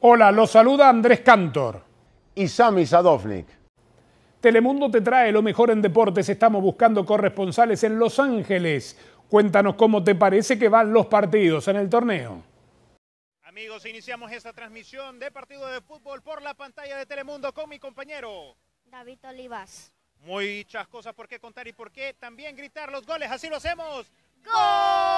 Hola, los saluda Andrés Cantor. Y Sami Sadovnik. Telemundo te trae lo mejor en deportes. Estamos buscando corresponsales en Los Ángeles. Cuéntanos cómo te parece que van los partidos en el torneo. Amigos, iniciamos esta transmisión de partido de fútbol por la pantalla de Telemundo con mi compañero David Olivas. Muchas cosas por qué contar y por qué también gritar los goles. Así lo hacemos. ¡Gol!